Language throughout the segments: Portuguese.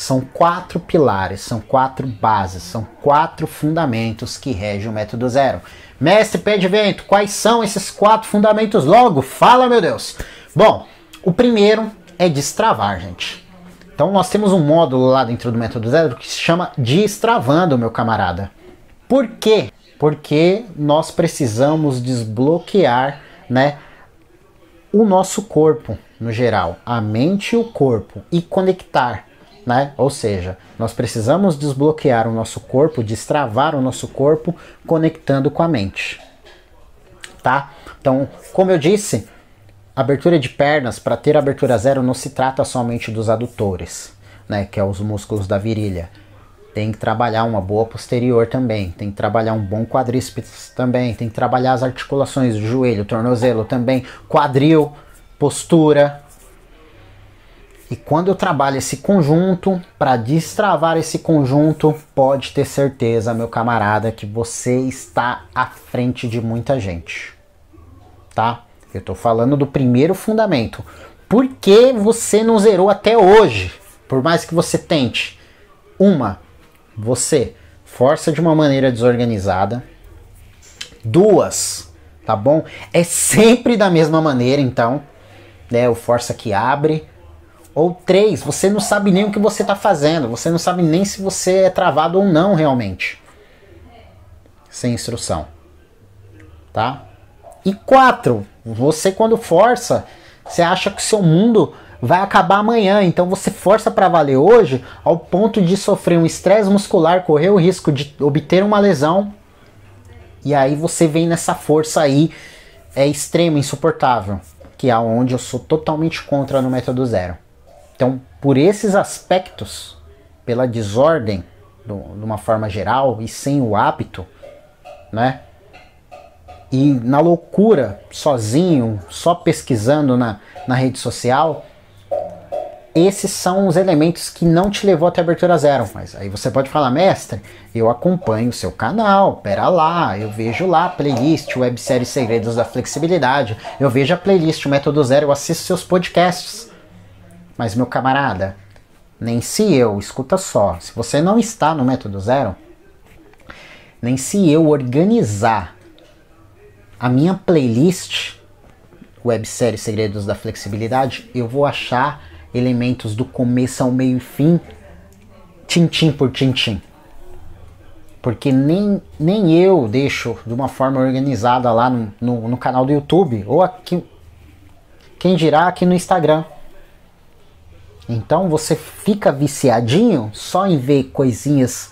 São quatro pilares, são quatro bases, são quatro fundamentos que regem o método zero. Mestre Pé de Vento, quais são esses quatro fundamentos logo? Fala, meu Deus! Bom, o primeiro é destravar, gente. Então nós temos um módulo lá dentro do método zero que se chama Destravando, meu camarada. Por quê? Porque nós precisamos desbloquear, né, o nosso corpo no geral, a mente e o corpo e conectar né? Ou seja, nós precisamos desbloquear o nosso corpo, destravar o nosso corpo conectando com a mente. Tá? Então, como eu disse, abertura de pernas para ter abertura zero não se trata somente dos adutores, né, que é os músculos da virilha. Tem que trabalhar uma boa posterior também, tem que trabalhar um bom quadríceps também, tem que trabalhar as articulações, do joelho, tornozelo também, quadril, postura, e quando eu trabalho esse conjunto, para destravar esse conjunto, pode ter certeza, meu camarada, que você está à frente de muita gente. Tá? Eu estou falando do primeiro fundamento. Por que você não zerou até hoje? Por mais que você tente. Uma, você força de uma maneira desorganizada. Duas, tá bom? É sempre da mesma maneira, então. Né? O força que abre ou três, você não sabe nem o que você está fazendo, você não sabe nem se você é travado ou não realmente. Sem instrução. Tá? E quatro, você quando força, você acha que o seu mundo vai acabar amanhã, então você força para valer hoje ao ponto de sofrer um estresse muscular, correr o risco de obter uma lesão. E aí você vem nessa força aí é extrema, insuportável, que é onde eu sou totalmente contra no método zero. Então, por esses aspectos, pela desordem do, de uma forma geral e sem o hábito, né? E na loucura, sozinho, só pesquisando na, na rede social, esses são os elementos que não te levou até a abertura zero. Mas aí você pode falar, mestre, eu acompanho o seu canal, pera lá, eu vejo lá a playlist, websérie Segredos da Flexibilidade, eu vejo a playlist Método Zero, eu assisto seus podcasts. Mas, meu camarada, nem se eu, escuta só, se você não está no método zero, nem se eu organizar a minha playlist websérie Segredos da Flexibilidade, eu vou achar elementos do começo ao meio e fim, tintim por tintim. Porque nem, nem eu deixo de uma forma organizada lá no, no, no canal do YouTube, ou aqui, quem dirá aqui no Instagram. Então você fica viciadinho só em ver coisinhas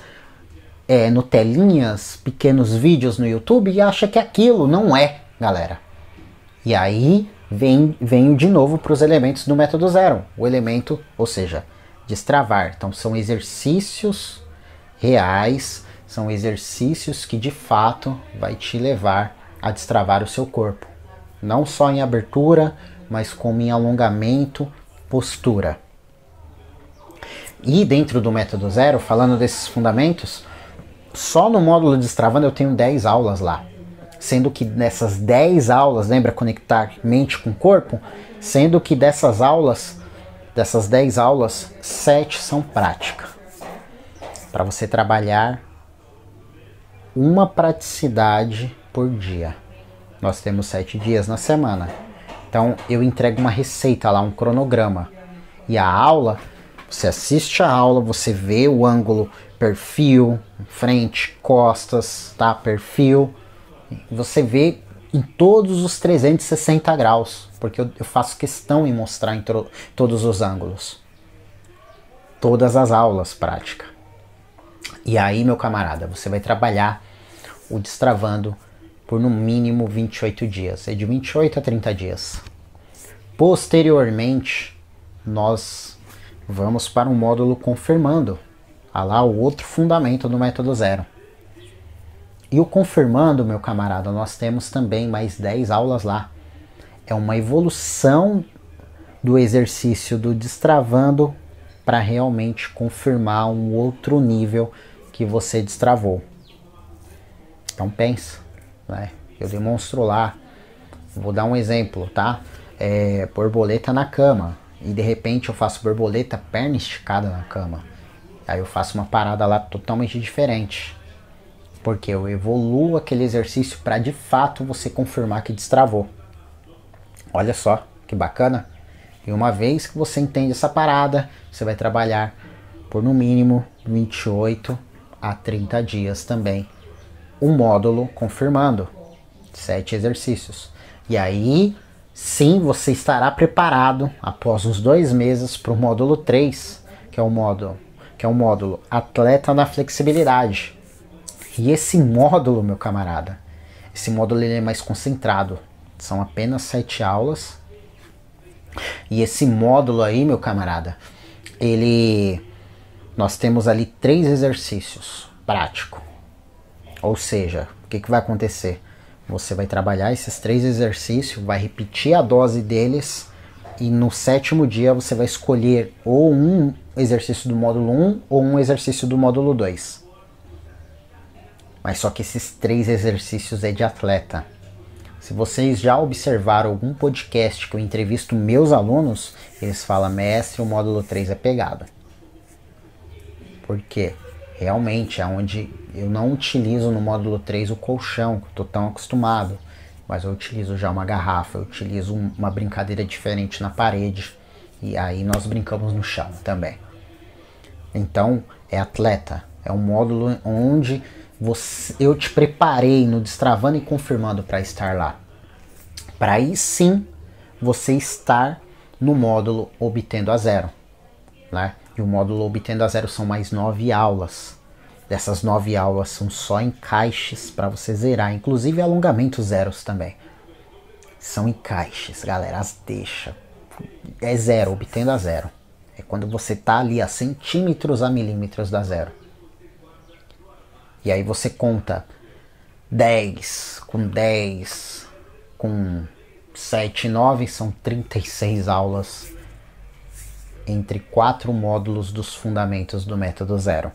é, no telinhas, pequenos vídeos no YouTube e acha que aquilo não é, galera. E aí vem, vem de novo para os elementos do método zero. O elemento, ou seja, destravar. Então são exercícios reais, são exercícios que de fato vai te levar a destravar o seu corpo. Não só em abertura, mas como em alongamento, postura. E dentro do método zero, falando desses fundamentos, só no módulo Destravando eu tenho 10 aulas lá. Sendo que nessas 10 aulas, lembra conectar mente com corpo? Sendo que dessas aulas, dessas 10 aulas, 7 são prática. Para você trabalhar uma praticidade por dia. Nós temos 7 dias na semana. Então eu entrego uma receita lá, um cronograma. E a aula você assiste a aula, você vê o ângulo perfil, frente, costas, tá? Perfil. Você vê em todos os 360 graus, porque eu, eu faço questão em mostrar em todos os ângulos. Todas as aulas prática. E aí, meu camarada, você vai trabalhar o destravando por no mínimo 28 dias, é de 28 a 30 dias. Posteriormente, nós vamos para um módulo confirmando. Ah lá, o outro fundamento do método zero. E o confirmando, meu camarada, nós temos também mais 10 aulas lá. É uma evolução do exercício do destravando para realmente confirmar um outro nível que você destravou. Então pensa, né? Eu demonstro lá. Vou dar um exemplo, tá? É, borboleta na cama e de repente eu faço borboleta, perna esticada na cama. Aí eu faço uma parada lá totalmente diferente. Porque eu evoluo aquele exercício para de fato você confirmar que destravou. Olha só que bacana. E uma vez que você entende essa parada, você vai trabalhar por no mínimo 28 a 30 dias também. Um módulo confirmando. Sete exercícios. E aí Sim, você estará preparado após uns dois meses para o módulo 3, que é o módulo, que é o módulo Atleta na Flexibilidade. E esse módulo, meu camarada, esse módulo ele é mais concentrado. São apenas sete aulas. E esse módulo aí, meu camarada, ele nós temos ali três exercícios prático. Ou seja, o que, que vai acontecer? Você vai trabalhar esses três exercícios, vai repetir a dose deles e no sétimo dia você vai escolher ou um exercício do módulo 1 ou um exercício do módulo 2. Mas só que esses três exercícios é de atleta. Se vocês já observaram algum podcast que eu entrevisto meus alunos, eles falam, mestre, o módulo 3 é pegado. Por quê? realmente é onde eu não utilizo no módulo 3 o colchão, que eu estou tão acostumado, mas eu utilizo já uma garrafa, eu utilizo uma brincadeira diferente na parede e aí nós brincamos no chão também. Então, é atleta, é um módulo onde você, eu te preparei no Destravando e Confirmando para estar lá. Para aí sim você estar no módulo obtendo a zero. Né? E o módulo Obtendo a Zero são mais nove aulas. Dessas nove aulas são só encaixes para você zerar, inclusive alongamentos zeros também. São encaixes, galera, as deixa. É zero, obtendo a zero. É quando você tá ali a centímetros a milímetros da zero. E aí você conta 10 com 10 com 7, 9 são 36 aulas entre quatro módulos dos fundamentos do método zero.